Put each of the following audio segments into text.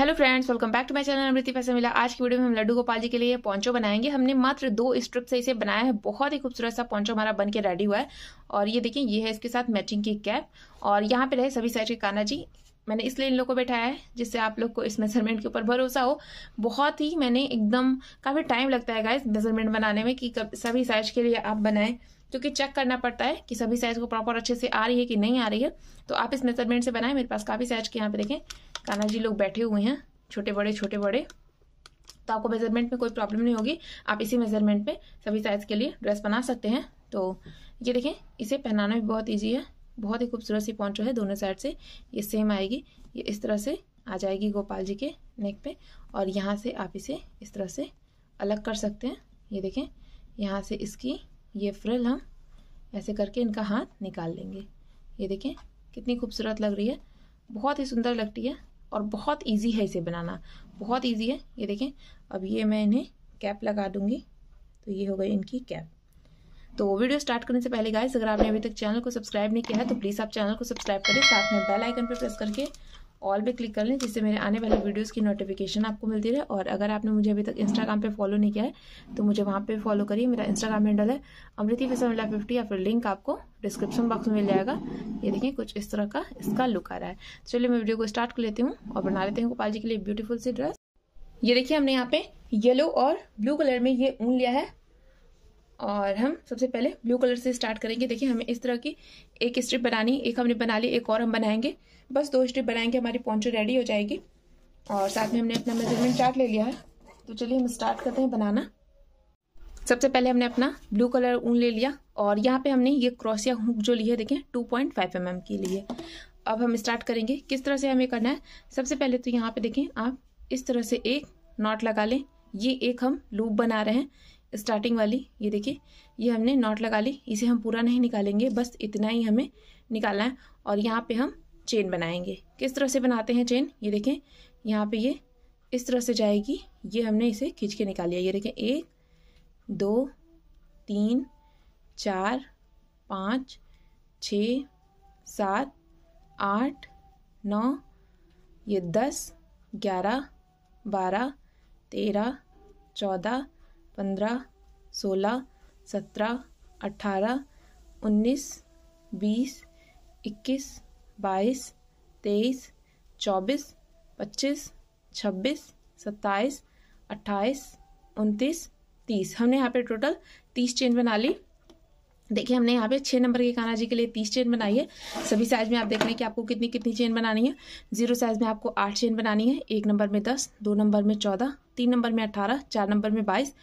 hello friends welcome back to my channel अमृति पैसे मिला आज की वीडियो में हम लड्डू गोपाल जी के लिए पॉन्चो बनाएंगे हमने मात्र दो स्ट्रिप से इसे बनाया है बहुत ही खूबसूरत सा पॉन्चो हमारा बन के रेडी हुआ है और ये देखिए ये है इसके साथ मैचिंग की कैप और यहाँ पे रहे सभी साइज के काना जी मैंने इसलिए इन लोग को बैठाया है जिससे आप लोग को इस मेजरमेंट के ऊपर भरोसा हो बहुत ही मैंने एकदम काफ़ी टाइम लगता है इस मेजरमेंट बनाने में कि सभी साइज के लिए आप बनाएं क्योंकि चेक करना पड़ता है कि सभी साइज को प्रॉपर अच्छे से आ रही है कि नहीं आ रही है तो आप इस मेजरमेंट से बनाएं मेरे पास काफ़ी साइज के यहाँ पे देखें कान्हा जी लोग बैठे हुए हैं छोटे बड़े छोटे बड़े तो आपको मेजरमेंट में कोई प्रॉब्लम नहीं होगी आप इसी मेजरमेंट में सभी साइज के लिए ड्रेस बना सकते हैं तो ये देखें इसे पहनाना भी बहुत ईजी है बहुत ही खूबसूरत सी पॉन्चो है दोनों साइड से ये सेम आएगी ये इस तरह से आ जाएगी गोपाल जी के नेक पे और यहाँ से आप इसे इस तरह से अलग कर सकते हैं ये देखें यहाँ से इसकी ये फ्रिल हम ऐसे करके इनका हाथ निकाल लेंगे ये देखें कितनी खूबसूरत लग रही है बहुत ही सुंदर लगती है और बहुत इजी है इसे बनाना बहुत इजी है ये देखें अब ये मैं इन्हें कैप लगा दूंगी तो ये हो गई इनकी कैप तो वीडियो स्टार्ट करने से पहले गाइस अगर आपने अभी तक चैनल को सब्सक्राइब नहीं किया है तो प्लीज़ आप चैनल को सब्सक्राइब करें साथ में बेल आइकन पर प्रेस करके ऑल पे क्लिक कर लें जिससे मेरे आने वाले वीडियोस की नोटिफिकेशन आपको मिलती रहे और अगर आपने मुझे अभी तक इंस्टाग्राम पे फॉलो नहीं किया है तो मुझे वहाँ पे फॉलो करिए मेरा इंस्टाग्राम हैंडल है अमृति फिसमला फिफ्टी या फिर लिंक आपको डिस्क्रिप्शन बॉक्स में मिल जाएगा ये देखिए कुछ इस तरह का इसका लुक आ रहा है चलिए मैं वीडियो को स्टार्ट कर लेती हूँ और बना लेते हैं गोपाल जी के लिए ब्यूटीफुल सी ड्रेस ये देखिए हमने यहाँ पे येलो और ब्लू कलर में ये ऊन लिया है और हम सबसे पहले ब्लू कलर से स्टार्ट करेंगे देखिए हमें इस तरह की एक स्ट्रिप बनानी एक हमने बना ली एक और हम बनाएंगे बस दो स्ट्रिप बनाएंगे हमारी पोंचो रेडी हो जाएगी और साथ में हमने अपना मेजरमेंट चार्ट ले लिया है तो चलिए हम स्टार्ट करते हैं बनाना सबसे पहले हमने अपना ब्लू कलर ऊन ले लिया और यहाँ पे हमने ये क्रॉसिया हुक जो ली है देखें two point five M M की लिए अब हम स्टार्ट करेंगे किस तरह से हमें करना है सबसे पहले तो यहाँ पे देखें आप इस तरह से एक नॉट लगा लें ये एक हम लूप बना रहे हैं स्टार्टिंग वाली ये देखिए ये हमने नॉट लगा ली इसे हम पूरा नहीं निकालेंगे बस इतना ही हमें निकालना है और यहाँ पर हम चेन बनाएंगे किस तरह से बनाते हैं चेन ये देखें यहाँ पे ये इस तरह से जाएगी ये हमने इसे खींच के निकाल लिया ये देखें एक दो तीन चार पाँच छ सात आठ नौ ये दस ग्यारह बारह तेरह चौदह पंद्रह सोलह सत्रह अठारह उन्नीस बीस इक्कीस बाईस तेईस चौबीस पच्चीस छब्बीस सत्ताईस अट्ठाईस उनतीस तीस हमने यहाँ पे टोटल तीस चेन बना ली देखिए हमने यहाँ पे छः नंबर के कान्हा जी के लिए तीस चेन बनाई है सभी साइज में आप देख रहे हैं कि आपको कितनी कितनी चेन बनानी है जीरो साइज में आपको आठ चेन बनानी है एक नंबर में दस दो नंबर में चौदह तीन नंबर में अट्ठारह चार नंबर में बाईस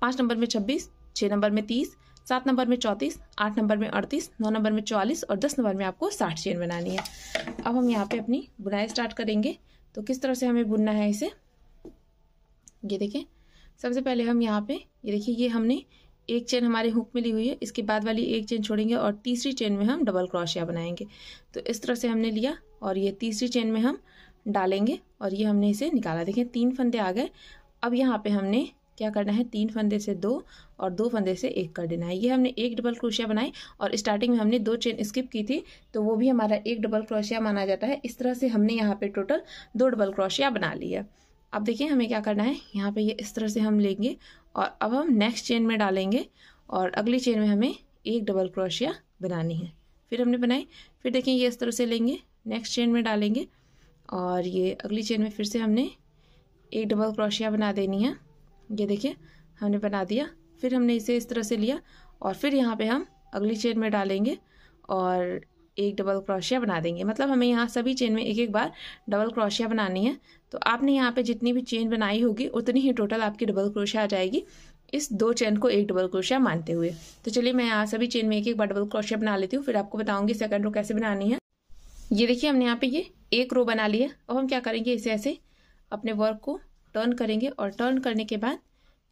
पाँच नंबर में छब्बीस छः नंबर में तीस सात नंबर में चौंतीस आठ नंबर में अड़तीस नौ नंबर में चौवालीस और दस नंबर में आपको साठ चेन बनानी है अब हम यहाँ पे अपनी बुनाई स्टार्ट करेंगे तो किस तरह से हमें बुनना है इसे ये देखें सबसे पहले हम यहाँ पे ये देखिए ये हमने एक चेन हमारे हुक में ली हुई है इसके बाद वाली एक चेन छोड़ेंगे और तीसरी चेन में हम डबल क्रोशिया बनाएंगे तो इस तरह से हमने लिया और ये तीसरी चेन में हम डालेंगे और ये हमने इसे निकाला देखें तीन फंदे आ गए अब यहाँ पे हमने क्या करना है तीन फंदे से दो और दो फंदे से एक कर देना है ये हमने एक डबल क्रोशिया बनाई और स्टार्टिंग में हमने दो चेन स्किप की थी तो वो भी हमारा एक डबल क्रोशिया माना जाता है इस तरह से हमने यहाँ पे टोटल दो डबल क्रोशिया बना लिया अब देखिए हमें क्या करना है यहाँ पे ये इस तरह से हम लेंगे और अब हम नेक्स्ट चेन में डालेंगे और अगली चेन में हमें एक डबल क्रोशिया बनानी है फिर हमने बनाई फिर देखें ये इस तरह से लेंगे नेक्स्ट चेन में डालेंगे और ये अगली चेन में फिर से हमने एक डबल क्रोशिया बना देनी है ये देखिए हमने बना दिया फिर हमने इसे इस तरह से लिया और फिर यहाँ पे हम अगली चेन में डालेंगे और एक डबल क्रोशिया बना देंगे मतलब हमें यहाँ सभी चेन में एक एक बार डबल क्रोशिया बनानी है तो आपने यहाँ पे जितनी भी चेन बनाई होगी उतनी ही टोटल आपकी डबल क्रोशिया आ जाएगी इस दो चेन को एक डबल क्रोशिया मानते हुए तो चलिए मैं यहाँ सभी चेन में एक एक बार डबल क्रोशिया बना लेती हूँ फिर आपको बताऊँगी सेकेंड रो कैसे बनानी है ये देखिए हमने यहाँ पर ये एक रो बना लिया अब हम क्या करेंगे इसे ऐसे अपने वर्क को टर्न करेंगे और टर्न करने के बाद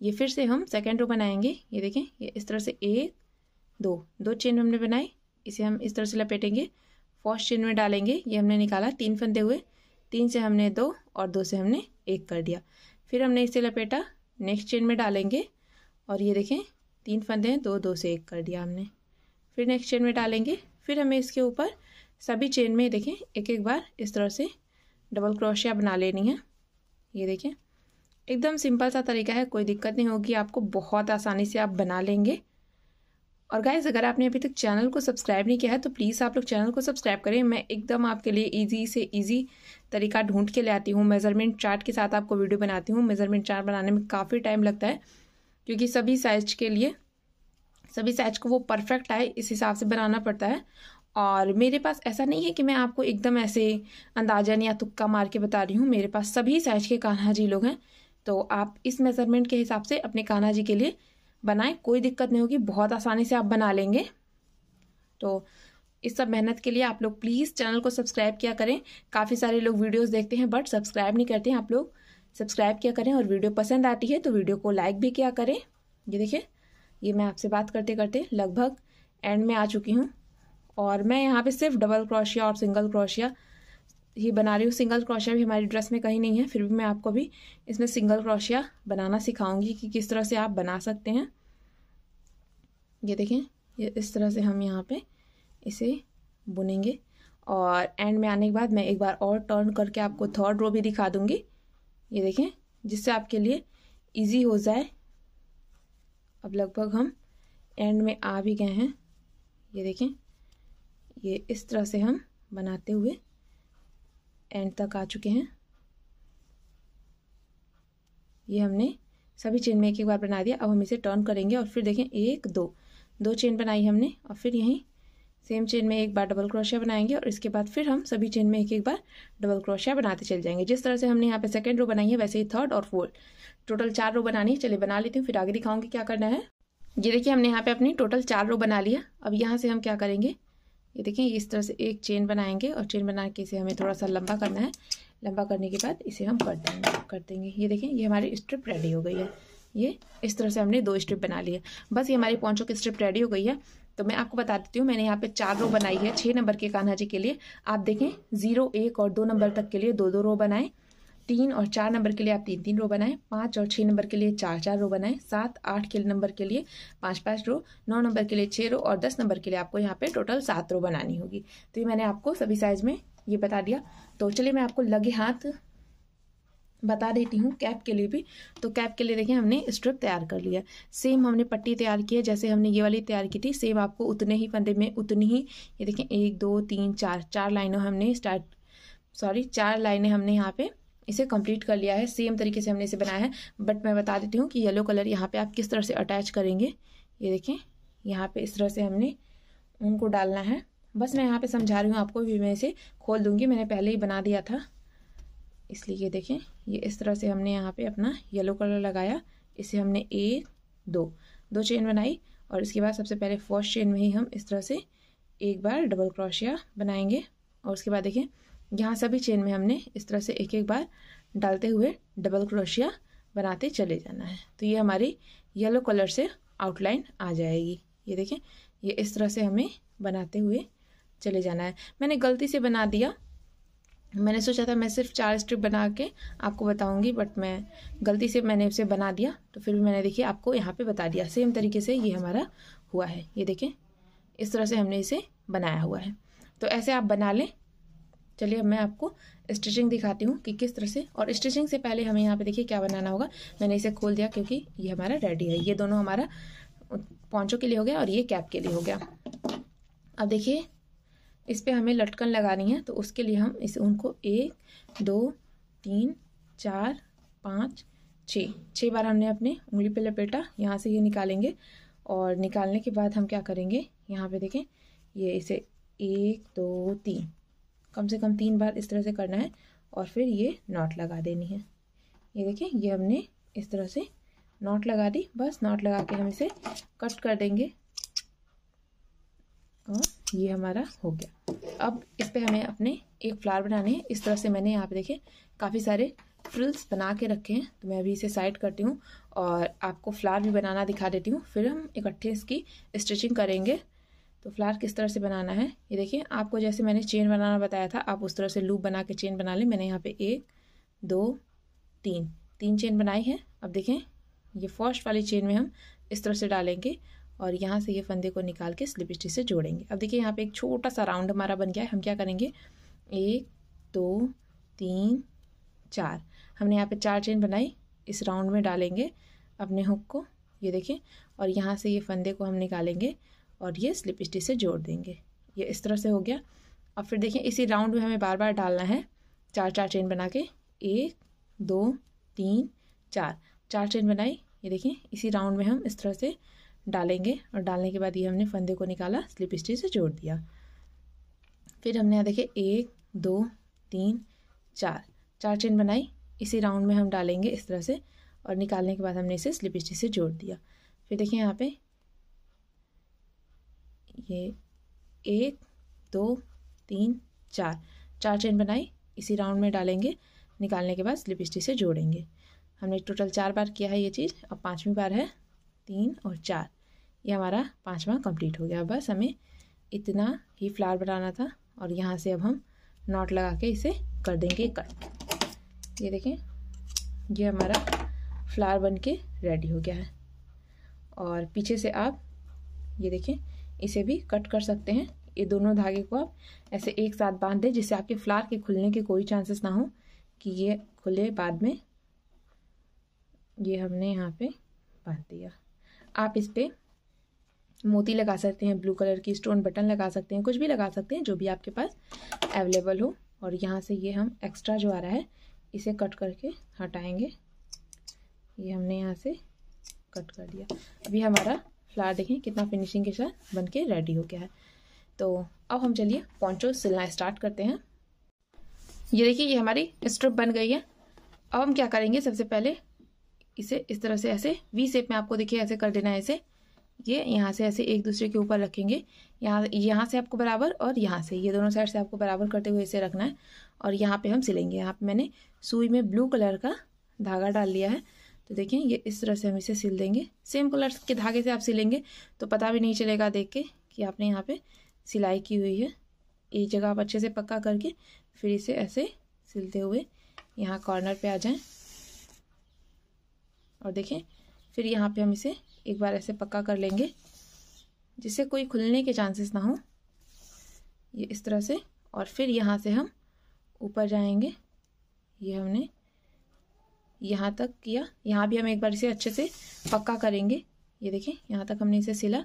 ये फिर से हम सेकेंड रो बनाएंगे ये देखें ये इस तरह से एक दो दो चेन हमने बनाए इसे हम इस तरह से लपेटेंगे फर्स्ट चेन में डालेंगे ये हमने निकाला तीन फंदे हुए तीन से हमने दो और दो से हमने एक कर दिया फिर हमने इसे लपेटा नेक्स्ट चेन में डालेंगे और ये देखें तीन फंदे हैं दो दो से एक कर दिया हमने फिर नेक्स्ट चेन में डालेंगे फिर हमें इसके ऊपर सभी चेन में देखें एक एक बार इस तरह से डबल क्रोशिया बना लेनी है ये देखें एकदम सिंपल सा तरीका है कोई दिक्कत नहीं होगी आपको बहुत आसानी से आप बना लेंगे और गाइज अगर आपने अभी तक चैनल को सब्सक्राइब नहीं किया है तो प्लीज़ आप लोग चैनल को सब्सक्राइब करें मैं एकदम आपके लिए इजी से इजी तरीका ढूंढ के ले आती हूँ मेज़रमेंट चार्ट के साथ आपको वीडियो बनाती हूँ मेज़रमेंट चार्ट बनाने में काफ़ी टाइम लगता है क्योंकि सभी साइज के लिए सभी साइज को वो परफेक्ट आए इस हिसाब से बनाना पड़ता है और मेरे पास ऐसा नहीं है कि मैं आपको एकदम ऐसे अंदाजन या तुक्का मार के बता रही हूँ मेरे पास सभी साइज के कान्हा जी लोग हैं तो आप इस मेज़रमेंट के हिसाब से अपने कान्हा जी के लिए बनाएं कोई दिक्कत नहीं होगी बहुत आसानी से आप बना लेंगे तो इस सब मेहनत के लिए आप लोग प्लीज़ चैनल को सब्सक्राइब किया करें काफ़ी सारे लोग वीडियोस देखते हैं बट सब्सक्राइब नहीं करते हैं आप लोग सब्सक्राइब किया करें और वीडियो पसंद आती है तो वीडियो को लाइक भी किया करें ये देखिए ये मैं आपसे बात करते करते लगभग एंड में आ चुकी हूँ और मैं यहाँ पर सिर्फ डबल क्रोशिया और सिंगल क्रोशिया ही बना रही हूँ सिंगल क्रोशिया भी हमारी ड्रेस में कहीं नहीं है फिर भी मैं आपको भी इसमें सिंगल क्रोशिया बनाना सिखाऊंगी कि किस तरह से आप बना सकते हैं ये देखें ये इस तरह से हम यहाँ पे इसे बुनेंगे और एंड में आने के बाद मैं एक बार और टर्न करके आपको थर्ड रो भी दिखा दूंगी ये देखें जिससे आपके लिए ईजी हो जाए अब लगभग हम एंड में आ भी गए हैं ये देखें ये इस तरह से हम बनाते हुए एंड तक आ चुके हैं ये हमने सभी चेन में एक एक बार बना दिया अब हम इसे टर्न करेंगे और फिर देखें एक दो दो चेन बनाई हमने और फिर यहीं सेम चेन में एक बार डबल क्रोशिया बनाएंगे और इसके बाद फिर हम सभी चेन में एक एक बार डबल क्रोशिया बनाते चले जाएंगे जिस तरह से हमने यहाँ पे सेकेंड रो बनाई है वैसे ही थर्ड और फोर्थ टोटल चार रो बनानी है चलिए बना लेती हूँ फिर आगे दिखाऊंगी क्या करना है ये देखिए हमने यहाँ पे अपनी टोटल चार रो बना लिया अब यहाँ से हम क्या करेंगे ये देखें इस तरह से एक चेन बनाएंगे और चेन बना के इसे हमें थोड़ा सा लंबा करना है लंबा करने के बाद इसे हम कर देंगे कर देंगे ये देखें ये हमारी स्ट्रिप रेडी हो गई है ये इस तरह से हमने दो स्ट्रिप बना ली है बस ये हमारी पौचों की स्ट्रिप रेडी हो गई है तो मैं आपको बता देती हूँ मैंने यहाँ पे चार रो बनाई है छः नंबर के कान्हा जी के लिए आप देखें जीरो एक और दो नंबर तक के लिए दो दो रो बनाएं तीन और चार नंबर के लिए आप तीन तीन रो बनाएं पाँच और छः नंबर के लिए चार चार रो बनाएं सात आठ के नंबर के लिए पाँच पाँच रो नौ नंबर के लिए छः रो और दस नंबर के लिए आपको यहाँ पे टोटल सात रो बनानी होगी तो ये मैंने आपको सभी साइज में ये बता दिया तो चलिए मैं आपको लगे हाथ बता देती हूँ कैप के लिए भी तो कैप के लिए देखिए हमने स्ट्रिप तैयार कर लिया सेम हमने पट्टी तैयार की है जैसे हमने ये वाली तैयार की थी सेम आपको उतने ही फंदे में उतनी ही ये देखें एक दो तीन चार चार लाइनों हमने स्टार्ट सॉरी चार लाइनें हमने यहाँ पे इसे कंप्लीट कर लिया है सेम तरीके से हमने इसे बनाया है बट मैं बता देती हूँ कि येलो कलर यहाँ पे आप किस तरह से अटैच करेंगे ये देखें यहाँ पे इस तरह से हमने उनको डालना है बस मैं यहाँ पे समझा रही हूँ आपको भी मैं इसे खोल दूँगी मैंने पहले ही बना दिया था इसलिए ये देखें ये इस तरह से हमने यहाँ पर अपना येलो कलर लगाया इसे हमने एक दो दो चेन बनाई और इसके बाद सबसे पहले फर्स्ट चेन में ही हम इस तरह से एक बार डबल क्रोशिया बनाएंगे और उसके बाद देखें यहाँ सभी चेन में हमने इस तरह से एक एक बार डालते हुए डबल क्रोशिया बनाते चले जाना है तो ये हमारी येलो कलर से आउटलाइन आ जाएगी ये देखें ये इस तरह से हमें बनाते हुए चले जाना है मैंने गलती से बना दिया मैंने सोचा था मैं सिर्फ चार स्ट्रिप बना के आपको बताऊंगी बट मैं गलती से मैंने उसे बना दिया तो फिर भी मैंने देखिए आपको यहाँ पे बता दिया सेम तरीके से ये हमारा हुआ है ये देखें इस तरह से हमने इसे बनाया हुआ है तो ऐसे आप बना लें चलिए अब मैं आपको स्टिचिंग दिखाती हूँ कि किस तरह से और स्टिचिंग से पहले हमें यहाँ पे देखिए क्या बनाना होगा मैंने इसे खोल दिया क्योंकि ये हमारा रेडी है ये दोनों हमारा पॉन्चों के लिए हो गया और ये कैप के लिए हो गया अब देखिए इस पर हमें लटकन लगानी है तो उसके लिए हम इस उनको एक दो तीन चार पाँच छः छः बार हमने अपने उंगली पे लपेटा यहाँ से ये निकालेंगे और निकालने के बाद हम क्या करेंगे यहाँ पे देखें ये इसे एक दो तीन कम से कम तीन बार इस तरह से करना है और फिर ये नॉट लगा देनी है ये देखिए ये हमने इस तरह से नॉट लगा दी बस नॉट लगा के हम इसे कट कर देंगे और ये हमारा हो गया अब इस पर हमें अपने एक फ्लावर बनाने हैं इस तरह से मैंने यहाँ पे देखे काफ़ी सारे फ्रिल्स बना के रखे हैं तो मैं अभी इसे साइड करती हूँ और आपको फ्लावर भी बनाना दिखा देती हूँ फिर हम इकट्ठे इसकी स्टिचिंग करेंगे तो फ्लावर किस तरह से बनाना है ये देखिए आपको जैसे मैंने चेन बनाना बताया था आप उस तरह से लूप बना के चेन बना लें मैंने यहाँ पे एक दो तीन तीन चेन बनाई है अब देखें ये फर्स्ट वाली चेन में हम इस तरह से डालेंगे और यहाँ से ये फंदे को निकाल के स्लिप स्टिच से जोड़ेंगे अब देखिए यहाँ पे एक छोटा सा राउंड हमारा बन गया है हम क्या करेंगे एक दो तीन चार हमने यहाँ पे चार चेन बनाई इस राउंड में डालेंगे अपने हुक को ये देखें और यहाँ से ये फंदे को हम निकालेंगे और ये स्लिप स्टिच से जोड़ देंगे ये इस तरह से हो गया अब फिर देखें इसी राउंड में हमें बार बार डालना है चार चार चेन बना के एक दो तीन चार चार चेन बनाई ये देखें इसी राउंड में हम इस तरह से डालेंगे और डालने के बाद ये हमने फंदे को निकाला स्लिप स्टिच से जोड़ दिया फिर हमने यहाँ देखे एक दो तीन चार चार चेन बनाई इसी राउंड में हम डालेंगे इस तरह से और निकालने के बाद हमने इसे स्लिप स्टिच से जोड़ दिया फिर देखिए यहाँ पे ये एक दो तीन चार चार चेन बनाई इसी राउंड में डालेंगे निकालने के बाद स्लिप स्टिच से जोड़ेंगे हमने टोटल चार बार किया है ये चीज़ अब पाँचवीं बार है तीन और चार ये हमारा पाँचवा कंप्लीट हो गया बस हमें इतना ही फ्लावर बनाना था और यहाँ से अब हम नॉट लगा के इसे कर देंगे कट ये देखें ये हमारा फ्लावर बन के रेडी हो गया है और पीछे से आप ये देखें इसे भी कट कर सकते हैं ये दोनों धागे को आप ऐसे एक साथ बांध दें जिससे आपके फ्लार के खुलने के कोई चांसेस ना हो कि ये खुले बाद में ये हमने यहाँ पे बांध दिया आप इस पर मोती लगा सकते हैं ब्लू कलर की स्टोन बटन लगा सकते हैं कुछ भी लगा सकते हैं जो भी आपके पास अवेलेबल हो और यहाँ से ये हम एक्स्ट्रा जो आ रहा है इसे कट करके हटाएंगे ये हमने यहाँ से कट कर दिया अभी हमारा फ्लावर देखें कितना फिनिशिंग के साथ बन के रेडी हो गया है तो अब हम चलिए पॉन्चो सिलना स्टार्ट करते हैं ये देखिए ये हमारी स्ट्रिप बन गई है अब हम क्या करेंगे सबसे पहले इसे इस तरह से ऐसे वी सेप में आपको देखिए ऐसे कर देना है ऐसे ये यहाँ से ऐसे एक दूसरे के ऊपर रखेंगे यहाँ यहाँ से आपको बराबर और यहाँ से ये दोनों साइड से आपको बराबर करते हुए इसे रखना है और यहाँ पे हम सिलेंगे यहाँ पे मैंने सुई में ब्लू कलर का धागा डाल लिया है तो देखें ये इस तरह से हम इसे सिल देंगे सेम कलर के धागे से आप सिलेंगे तो पता भी नहीं चलेगा देख के कि आपने यहाँ पे सिलाई की हुई है ये जगह आप अच्छे से पक्का करके फिर इसे ऐसे सिलते हुए यहाँ कॉर्नर पे आ जाएं और देखें फिर यहाँ पे हम इसे एक बार ऐसे पक्का कर लेंगे जिससे कोई खुलने के चांसेस ना हो ये इस तरह से और फिर यहाँ से हम ऊपर जाएंगे ये हमने यहाँ तक किया यहाँ भी हम एक बार इसे अच्छे से पक्का करेंगे ये देखिए यहाँ तक हमने इसे सिला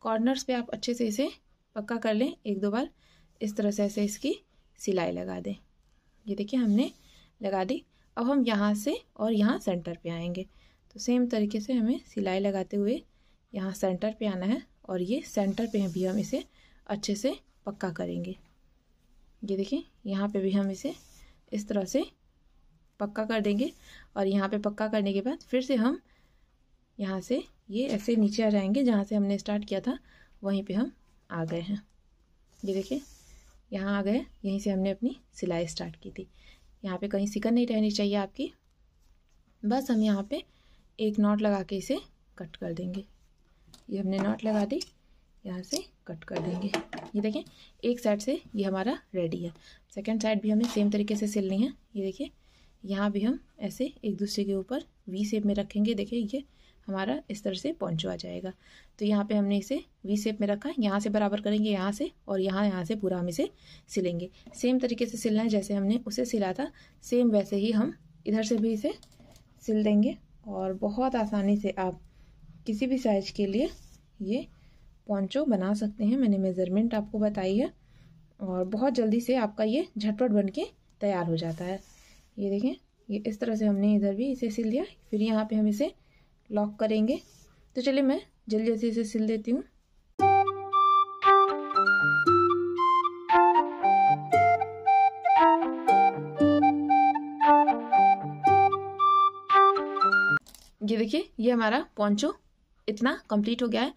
कॉर्नर्स पे आप अच्छे से इसे पक्का कर लें एक दो बार इस तरह से ऐसे इसकी सिलाई लगा दें ये देखिए हमने लगा दी अब हम यहाँ से और यहाँ सेंटर पे आएंगे तो सेम तरीके से हमें सिलाई लगाते हुए यहाँ सेंटर पे आना है और ये सेंटर पे भी हम इसे अच्छे से पक्का करेंगे ये देखिए यहाँ पे भी हम इसे इस तरह से पक्का कर देंगे और यहाँ पे पक्का करने के बाद फिर से हम यहाँ से ये ऐसे नीचे आ जाएंगे जहाँ से हमने स्टार्ट किया था वहीं पे हम आ गए हैं ये देखिए यहाँ आ गए यहीं से हमने अपनी सिलाई स्टार्ट की थी यहाँ पे कहीं सिकन नहीं रहनी चाहिए आपकी बस हम यहाँ पे एक नॉट लगा के इसे कट कर देंगे ये हमने नॉट लगा दी यहाँ से कट कर देंगे ये देखें एक साइड से ये हमारा रेडी है सेकेंड साइड भी हमें सेम तरीके से सिलनी है ये देखिए यहाँ भी हम ऐसे एक दूसरे के ऊपर वी सेप में रखेंगे देखिए ये हमारा इस तरह से आ जाएगा तो यहाँ पे हमने इसे वी सेप में रखा यहाँ से बराबर करेंगे यहाँ से और यहाँ यहाँ से पूरा हम इसे सिलेंगे सेम तरीके से सिलना है जैसे हमने उसे सिला था सेम वैसे ही हम इधर से भी इसे सिल देंगे और बहुत आसानी से आप किसी भी साइज के लिए ये पॉन्चो बना सकते हैं मैंने मेज़रमेंट आपको बताई है और बहुत जल्दी से आपका ये झटपट बन के तैयार हो जाता है ये देखें ये इस तरह से हमने इधर भी इसे सिल दिया फिर यहाँ पे हम इसे लॉक करेंगे तो चलिए मैं जल्दी जल्दी इसे सिल देती हूँ ये देखिए ये हमारा पॉन्चो इतना कंप्लीट हो गया है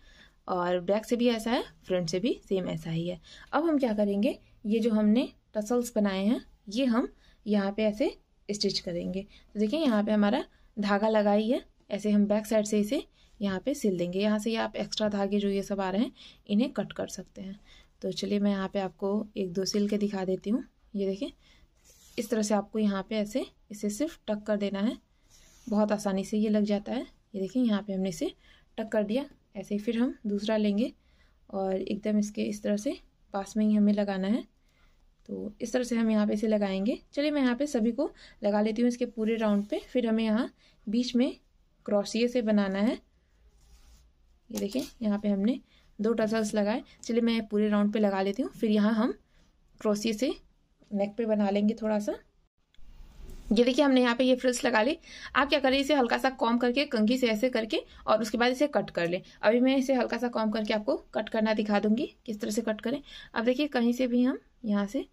और बैक से भी ऐसा है फ्रंट से भी सेम ऐसा ही है अब हम क्या करेंगे ये जो हमने टसल्स बनाए हैं ये हम यहाँ पे ऐसे स्टिच करेंगे तो देखिए यहाँ पे हमारा धागा लगाई है ऐसे हम बैक साइड से इसे यहाँ पे सिल देंगे यहाँ से ये आप एक्स्ट्रा धागे जो ये सब आ रहे हैं इन्हें कट कर सकते हैं तो चलिए मैं यहाँ पे आपको एक दो सिल के दिखा देती हूँ ये देखिए इस तरह से आपको यहाँ पे ऐसे इसे सिर्फ टक कर देना है बहुत आसानी से ये लग जाता है ये देखिए यहाँ पर हमने इसे टक कर दिया ऐसे ही फिर हम दूसरा लेंगे और एकदम इसके इस तरह से पास में ही हमें लगाना है तो इस तरह से हम यहाँ पे इसे लगाएंगे चलिए मैं यहाँ पे सभी को लगा लेती हूँ इसके पूरे राउंड पे फिर हमें यहाँ बीच में क्रॉसिए से बनाना है ये देखिए यहाँ पे हमने दो टसल्स लगाए चलिए मैं पूरे राउंड पे लगा लेती हूँ फिर यहाँ हम क्रॉसिए से नेक पे बना लेंगे थोड़ा सा ये देखिए हमने यहाँ पे ये फ्रिल्स लगा ली आप क्या करें इसे हल्का सा कॉम करके कंघी से ऐसे करके और उसके बाद इसे कट कर लें अभी मैं इसे हल्का सा कॉम करके आपको कट करना दिखा दूंगी किस तरह से कट करें अब देखिए कहीं से भी हम यहाँ से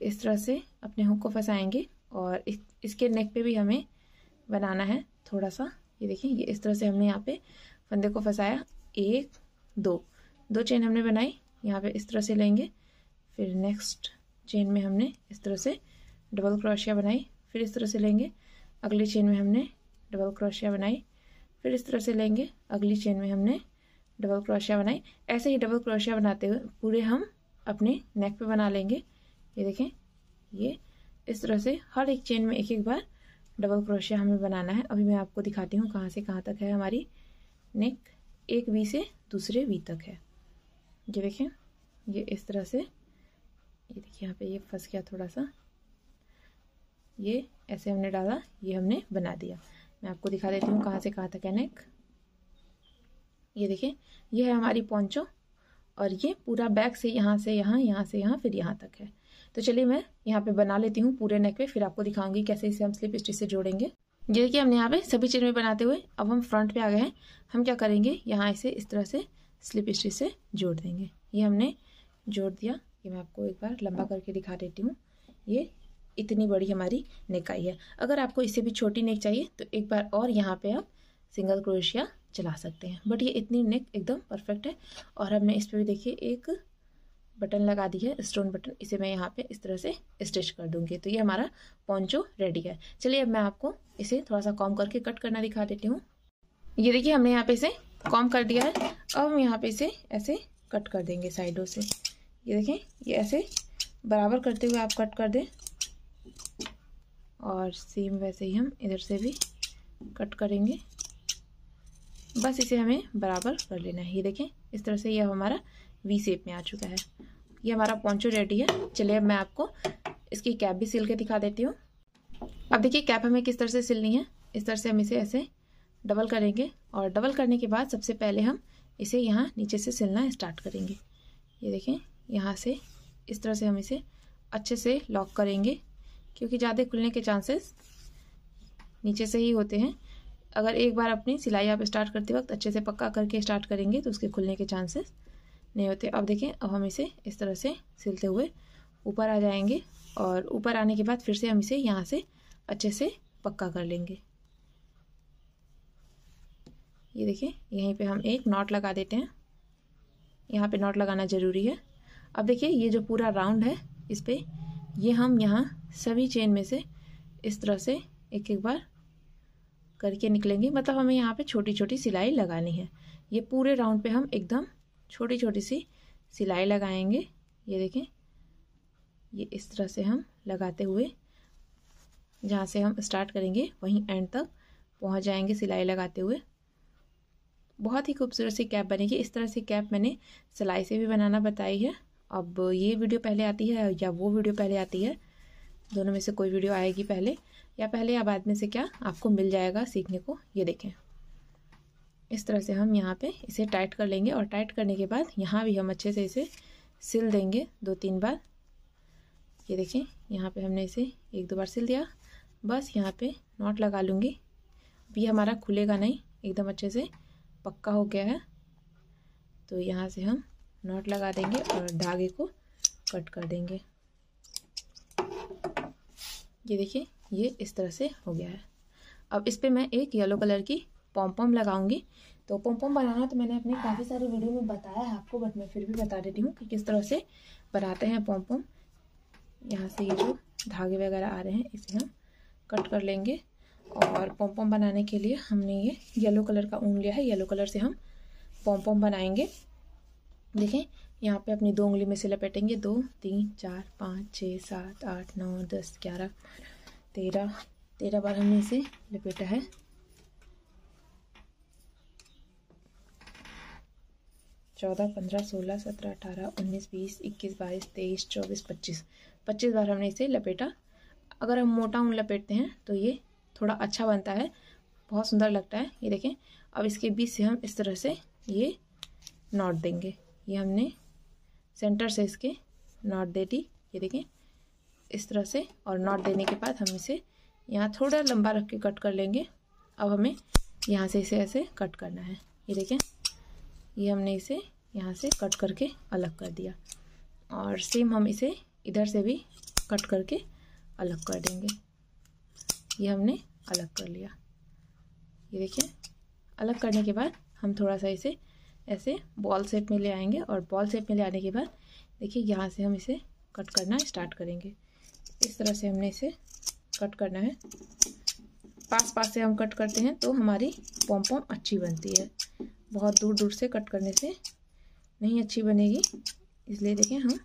इस तरह से अपने हुक को फंसाएंगे और इस, इसके नेक पे भी हमें बनाना है थोड़ा सा ये देखिए ये इस तरह से हमने यहाँ पे फंदे को फंसाया एक दो दो चेन हमने बनाई यहाँ पे इस तरह से लेंगे फिर नेक्स्ट चेन में हमने इस तरह से डबल क्रोशिया बनाई फिर इस तरह से लेंगे अगली चेन में हमने डबल क्रोशिया बनाई फिर इस तरह से लेंगे अगली चेन में हमने डबल क्रोशिया बनाई ऐसे ही डबल क्रोशिया बनाते हुए पूरे हम अपने नेक पे बना लेंगे ये देखें ये इस तरह से हर एक चेन में एक एक बार डबल क्रोशिया हमें बनाना है अभी मैं आपको दिखाती हूँ कहाँ से कहाँ तक है हमारी नेक एक वी से दूसरे वी तक है ये देखें ये इस तरह से ये देखिए यहाँ पे ये फंस गया थोड़ा सा ये ऐसे हमने डाला ये हमने बना दिया मैं आपको दिखा देती हूँ कहाँ से कहाँ तक है नेक ये देखिए ये है हमारी पॉन्चो और ये पूरा बैक से यहाँ से यहाँ यहाँ से यहाँ फिर यहाँ तक है तो चलिए मैं यहाँ पे बना लेती हूँ पूरे नेक पे फिर आपको दिखाऊंगी कैसे इसे हम स्लिप स्टिच से जोड़ेंगे ये देखिए हमने यहाँ पे सभी चीज़ में बनाते हुए अब हम फ्रंट पे आ गए हैं हम क्या करेंगे यहाँ इसे इस तरह से स्लिप स्टिच से जोड़ देंगे ये हमने जोड़ दिया ये मैं आपको एक बार लंबा करके दिखा देती हूँ ये इतनी बड़ी हमारी नेक आई है अगर आपको इससे भी छोटी नेक चाहिए तो एक बार और यहाँ पे आप सिंगल क्रोशिया चला सकते हैं बट ये इतनी नेक एकदम परफेक्ट है और हमने इस पर भी देखिए एक बटन लगा दी है स्टोन बटन इसे मैं यहाँ पे इस तरह से स्टिच कर दूंगी तो ये हमारा पॉन्चो रेडी है चलिए अब मैं आपको इसे थोड़ा सा कॉम करके कट करना दिखा देती हूँ ये देखिए हमने यहाँ पे इसे कॉम कर दिया है अब हम यहाँ पे इसे ऐसे कट कर देंगे साइडों से ये देखें ये ऐसे बराबर करते हुए आप कट कर दें और सेम वैसे ही हम इधर से भी कट करेंगे बस इसे हमें बराबर कर लेना है ये देखें इस तरह से ये हमारा वी सेप में आ चुका है ये हमारा पॉन्चो रेडी है चलिए अब मैं आपको इसकी कैप भी सिल के दिखा देती हूँ अब देखिए कैप हमें किस तरह से सिलनी है इस तरह से हम इसे ऐसे डबल करेंगे और डबल करने के बाद सबसे पहले हम इसे यहाँ नीचे से सिलना स्टार्ट करेंगे ये देखें यहाँ से इस तरह से हम इसे अच्छे से लॉक करेंगे क्योंकि ज़्यादा खुलने के चांसेस नीचे से ही होते हैं अगर एक बार अपनी सिलाई आप स्टार्ट करते वक्त अच्छे से पक्का करके स्टार्ट करेंगे तो उसके खुलने के चांसेस नहीं होते अब देखें अब हम इसे इस तरह से सिलते हुए ऊपर आ जाएंगे और ऊपर आने के बाद फिर से हम इसे यहाँ से अच्छे से पक्का कर लेंगे ये देखिए यहीं पे हम एक नॉट लगा देते हैं यहाँ पे नॉट लगाना ज़रूरी है अब देखिए ये जो पूरा राउंड है इस पर ये हम यहाँ सभी चेन में से इस तरह से एक एक बार करके निकलेंगे मतलब हमें यहाँ पे छोटी छोटी सिलाई लगानी है ये पूरे राउंड पे हम एकदम छोटी छोटी सी सिलाई लगाएंगे ये देखें ये इस तरह से हम लगाते हुए जहाँ से हम स्टार्ट करेंगे वहीं एंड तक पहुँच जाएंगे सिलाई लगाते हुए बहुत ही खूबसूरत सी कैप बनेगी इस तरह से कैप मैंने सिलाई से भी बनाना बताई है अब ये वीडियो पहले आती है या वो वीडियो पहले आती है दोनों में से कोई वीडियो आएगी पहले या पहले या बाद में से क्या आपको मिल जाएगा सीखने को ये देखें इस तरह से हम यहाँ पे इसे टाइट कर लेंगे और टाइट करने के बाद यहाँ भी हम अच्छे से इसे सिल देंगे दो तीन बार ये देखें यहाँ पे हमने इसे एक दो बार सिल दिया बस यहाँ पे नॉट लगा लूँगी ये हमारा खुलेगा नहीं एकदम अच्छे से पक्का हो गया है तो यहाँ से हम नॉट लगा देंगे और धागे को कट कर देंगे ये देखिए ये इस तरह से हो गया है अब इस पर मैं एक येलो कलर की पॉम पम लगाऊंगी तो पॉम पम बनाना तो मैंने अपने काफ़ी सारे वीडियो में बताया है आपको बट मैं फिर भी बता देती हूँ कि किस तरह से बनाते हैं पॉम पम यहाँ से ये जो धागे वगैरह आ रहे हैं इसे हम कट कर लेंगे और पॉम पम बनाने के लिए हमने ये येलो कलर का ऊन लिया है येलो कलर से हम पॉम पम बनाएंगे देखें यहाँ पे अपनी दो उंगली में से लपेटेंगे दो तीन चार पाँच छः सात आठ नौ दस ग्यारह तेरह तेरह बार हमने इसे लपेटा है चौदह पंद्रह सोलह सत्रह अठारह उन्नीस बीस इक्कीस बाईस तेईस चौबीस पच्चीस पच्चीस बार हमने इसे लपेटा अगर हम मोटा ऊन लपेटते हैं तो ये थोड़ा अच्छा बनता है बहुत सुंदर लगता है ये देखें अब इसके बीच से हम इस तरह से ये नॉट देंगे ये हमने सेंटर से इसके नॉट दे दी ये देखें इस तरह से और नॉट देने के बाद हम इसे यहाँ थोड़ा लंबा रख के कट कर लेंगे अब हमें यहाँ से इसे ऐसे कट करना है ये देखें ये हमने इसे यहाँ से कट करके अलग कर दिया और सेम हम इसे इधर से भी कट करके अलग कर देंगे ये हमने अलग कर लिया ये देखिए अलग करने के बाद हम थोड़ा सा इसे ऐसे बॉल शेप में ले आएंगे और बॉल शेप में ले आने के बाद देखिए यहाँ से हम इसे कट करना स्टार्ट करेंगे इस तरह से हमने इसे कट करना है पास पास से हम कट करते हैं तो हमारी पॉम पॉम अच्छी बनती है बहुत दूर दूर से कट करने से नहीं अच्छी बनेगी इसलिए देखें हम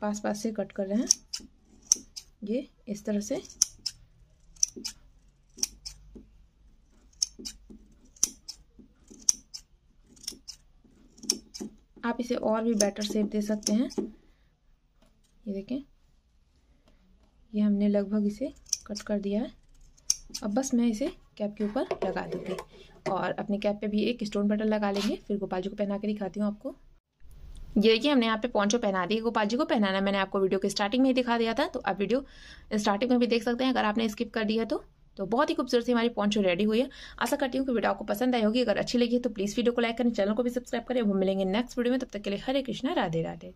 पास पास से कट कर रहे हैं ये इस तरह से आप इसे और भी बेटर सेप दे सकते हैं ये देखें ये हमने लगभग इसे कट कर दिया है अब बस मैं इसे कैप के ऊपर लगा दूँगी और अपने कैप पे भी एक स्टोन बटन लगा लेंगे फिर गोपाल जी को पहना के दिखाती हूँ आपको ये देखिए हमने यहाँ पे पॉन्चो पहना दी गोपाल जी को पहनाना मैंने आपको वीडियो के स्टार्टिंग में ही दिखा दिया था तो आप वीडियो स्टार्टिंग में भी देख सकते हैं अगर आपने स्किप कर दिया तो तो बहुत ही खूबसूरत सी हमारी पॉन्चो रेडी हुई है आशा करती हूँ कि वीडियो आपको पसंद आई होगी अगर अच्छी लगी है तो प्लीज़ वीडियो को लाइक करें चैनल को भी सब्सक्राइब करें वो मिलेंगे नेक्स्ट वीडियो में तब तक के लिए हरे कृष्णा राधे राधे